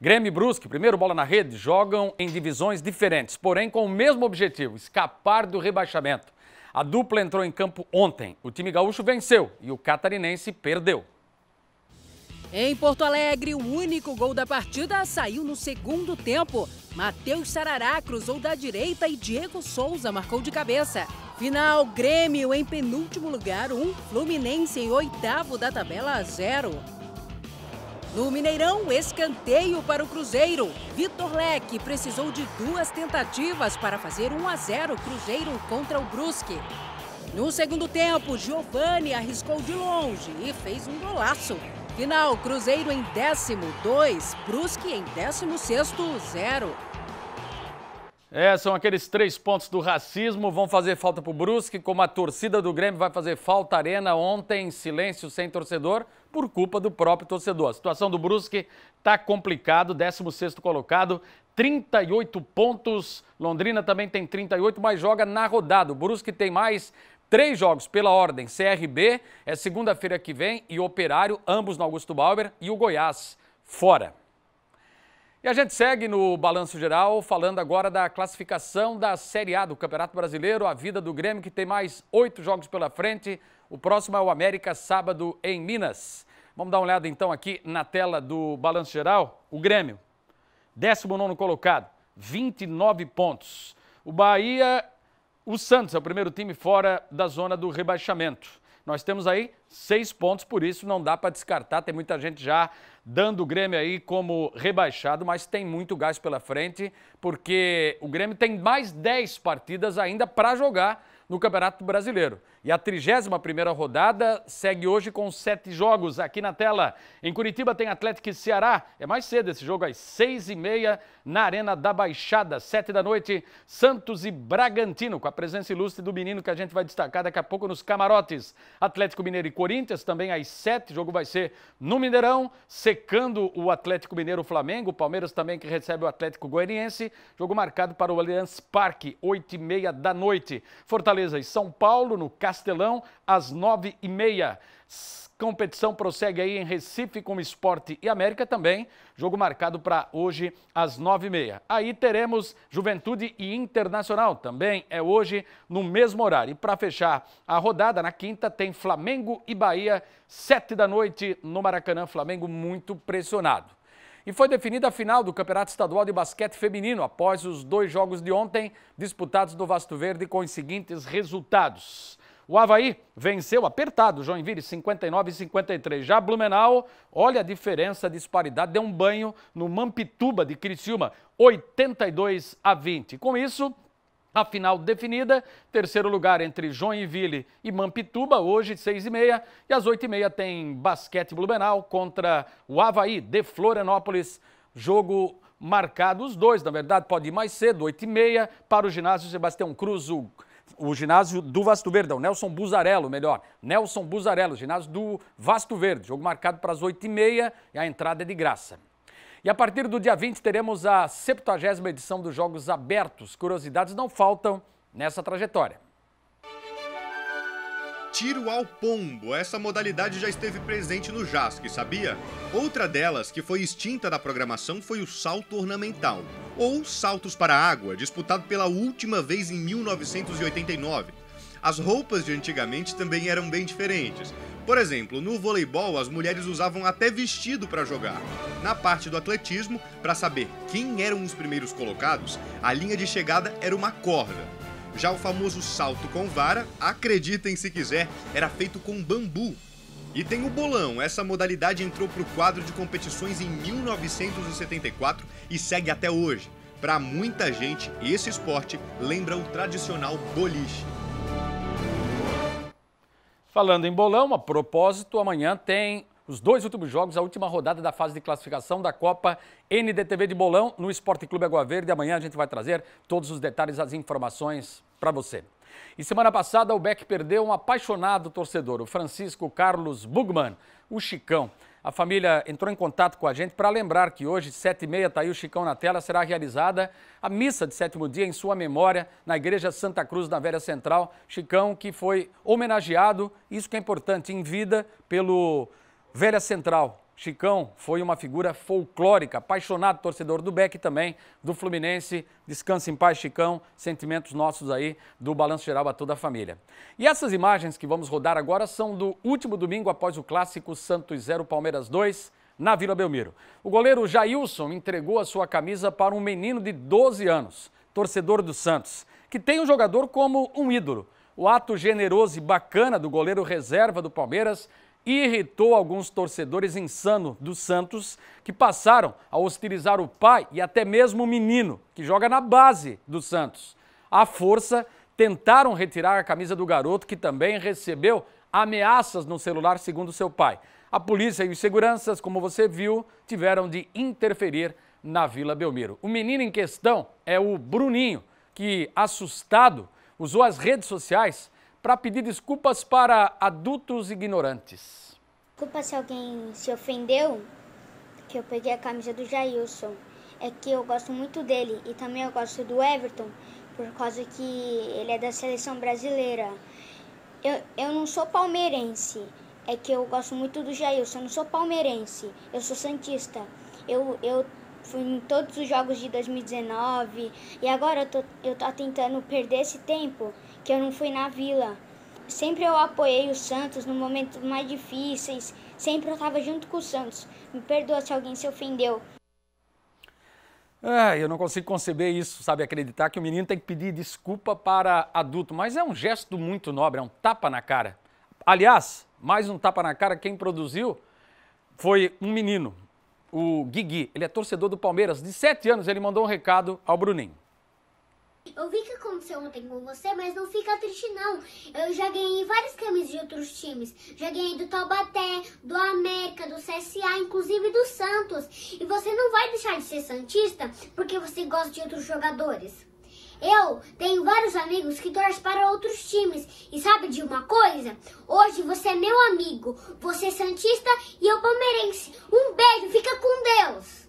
Grêmio e Brusque, primeiro bola na rede, jogam em divisões diferentes, porém com o mesmo objetivo, escapar do rebaixamento. A dupla entrou em campo ontem. O time gaúcho venceu e o catarinense perdeu. Em Porto Alegre, o único gol da partida saiu no segundo tempo. Matheus Sarará cruzou da direita e Diego Souza marcou de cabeça. Final, Grêmio em penúltimo lugar, um, Fluminense em oitavo da tabela, zero. No Mineirão, escanteio para o Cruzeiro. Vitor Leque precisou de duas tentativas para fazer 1 a 0 Cruzeiro contra o Brusque. No segundo tempo, Giovani arriscou de longe e fez um golaço. Final, Cruzeiro em décimo, 2, Brusque em décimo sexto, 0. É, são aqueles três pontos do racismo, vão fazer falta para o Brusque, como a torcida do Grêmio vai fazer falta arena ontem, silêncio sem torcedor, por culpa do próprio torcedor. A situação do Brusque está complicado, 16º colocado, 38 pontos, Londrina também tem 38, mas joga na rodada. O Brusque tem mais três jogos pela ordem, CRB, é segunda-feira que vem, e Operário, ambos no Augusto Bauer, e o Goiás, fora. E a gente segue no Balanço Geral, falando agora da classificação da Série A do Campeonato Brasileiro, a vida do Grêmio, que tem mais oito jogos pela frente. O próximo é o América, sábado, em Minas. Vamos dar uma olhada, então, aqui na tela do Balanço Geral. O Grêmio, 19 colocado, 29 pontos. O Bahia, o Santos é o primeiro time fora da zona do rebaixamento. Nós temos aí seis pontos, por isso não dá para descartar. Tem muita gente já dando o Grêmio aí como rebaixado, mas tem muito gás pela frente, porque o Grêmio tem mais 10 partidas ainda para jogar no Campeonato Brasileiro. E a 31ª rodada segue hoje com sete jogos aqui na tela. Em Curitiba tem Atlético e Ceará. É mais cedo esse jogo, às seis e meia, na Arena da Baixada. Sete da noite, Santos e Bragantino, com a presença ilustre do menino que a gente vai destacar daqui a pouco nos camarotes. Atlético Mineiro e Corinthians também às sete. O jogo vai ser no Mineirão, secando o Atlético Mineiro o Flamengo. O Palmeiras também que recebe o Atlético Goianiense. Jogo marcado para o Allianz Parque, oito e meia da noite. Fortaleza Fortaleza e São Paulo, no Castelão, às nove e meia. Competição prossegue aí em Recife com Esporte e América também. Jogo marcado para hoje às nove e meia. Aí teremos Juventude e Internacional também. É hoje no mesmo horário. E para fechar a rodada, na quinta tem Flamengo e Bahia, sete da noite no Maracanã. Flamengo muito pressionado. E foi definida a final do Campeonato Estadual de Basquete Feminino após os dois jogos de ontem disputados no Vasto Verde com os seguintes resultados. O Havaí venceu apertado Joinville 59 e 53. Já Blumenau, olha a diferença, a disparidade, deu um banho no Mampituba de Criciúma 82 a 20. Com isso, a final definida, terceiro lugar entre Joinville e Mampituba, hoje, seis e meia. E às oito e meia tem Basquete Blumenau contra o Havaí de Florianópolis. Jogo marcado, os dois, na verdade, pode ir mais cedo, oito e meia, para o ginásio Sebastião Cruz, o o ginásio do Vasto Verde, o Nelson Buzarello, melhor, Nelson Buzarello, ginásio do Vasto Verde, jogo marcado para as oito e meia e a entrada é de graça. E a partir do dia 20 teremos a 70 edição dos Jogos Abertos. Curiosidades não faltam nessa trajetória. Tiro ao pombo, essa modalidade já esteve presente no JASC, sabia? Outra delas que foi extinta da programação foi o salto ornamental, ou saltos para a água, disputado pela última vez em 1989 as roupas de antigamente também eram bem diferentes. Por exemplo, no voleibol as mulheres usavam até vestido para jogar. Na parte do atletismo, para saber quem eram os primeiros colocados, a linha de chegada era uma corda. Já o famoso salto com vara, acreditem se quiser, era feito com bambu. E tem o bolão, essa modalidade entrou para o quadro de competições em 1974 e segue até hoje. Para muita gente, esse esporte lembra o tradicional boliche. Falando em bolão, a propósito, amanhã tem os dois últimos jogos, a última rodada da fase de classificação da Copa NDTV de Bolão no Esporte Clube Água Verde. Amanhã a gente vai trazer todos os detalhes, as informações para você. E semana passada o Beck perdeu um apaixonado torcedor, o Francisco Carlos Bugman, o Chicão. A família entrou em contato com a gente para lembrar que hoje, sete e meia, tá aí o Chicão na tela, será realizada a missa de sétimo dia em sua memória na Igreja Santa Cruz, na Velha Central. Chicão que foi homenageado, isso que é importante, em vida pelo Velha Central, Chicão foi uma figura folclórica, apaixonado torcedor do Beck também, do Fluminense. Descanse em paz, Chicão. Sentimentos nossos aí do Balanço Geral a toda a família. E essas imagens que vamos rodar agora são do último domingo após o clássico Santos 0 Palmeiras 2 na Vila Belmiro. O goleiro Jailson entregou a sua camisa para um menino de 12 anos, torcedor do Santos, que tem o um jogador como um ídolo. O ato generoso e bacana do goleiro reserva do Palmeiras irritou alguns torcedores insano do Santos que passaram a hostilizar o pai e até mesmo o menino, que joga na base do Santos. À força, tentaram retirar a camisa do garoto, que também recebeu ameaças no celular, segundo seu pai. A polícia e os seguranças, como você viu, tiveram de interferir na Vila Belmiro. O menino em questão é o Bruninho, que, assustado, usou as redes sociais para pedir desculpas para adultos ignorantes. Desculpa se alguém se ofendeu, que eu peguei a camisa do Jailson. É que eu gosto muito dele e também eu gosto do Everton, por causa que ele é da seleção brasileira. Eu, eu não sou palmeirense, é que eu gosto muito do Jailson. Eu não sou palmeirense, eu sou santista. Eu, eu fui em todos os jogos de 2019 e agora eu tô, eu tô tentando perder esse tempo que eu não fui na vila. Sempre eu apoiei o Santos nos momentos mais difíceis, sempre eu estava junto com o Santos. Me perdoa se alguém se ofendeu. Ah, eu não consigo conceber isso, sabe? Acreditar que o menino tem que pedir desculpa para adulto, mas é um gesto muito nobre, é um tapa na cara. Aliás, mais um tapa na cara, quem produziu foi um menino, o Guigui, ele é torcedor do Palmeiras, de 7 anos, ele mandou um recado ao Bruninho. Eu vi que aconteceu ontem com você, mas não fica triste não. Eu já ganhei várias camisas de outros times. Já ganhei do Taubaté, do América, do CSA, inclusive do Santos. E você não vai deixar de ser santista porque você gosta de outros jogadores. Eu tenho vários amigos que torcem para outros times. E sabe de uma coisa? Hoje você é meu amigo, você é santista e eu palmeirense. Um beijo, fica com Deus!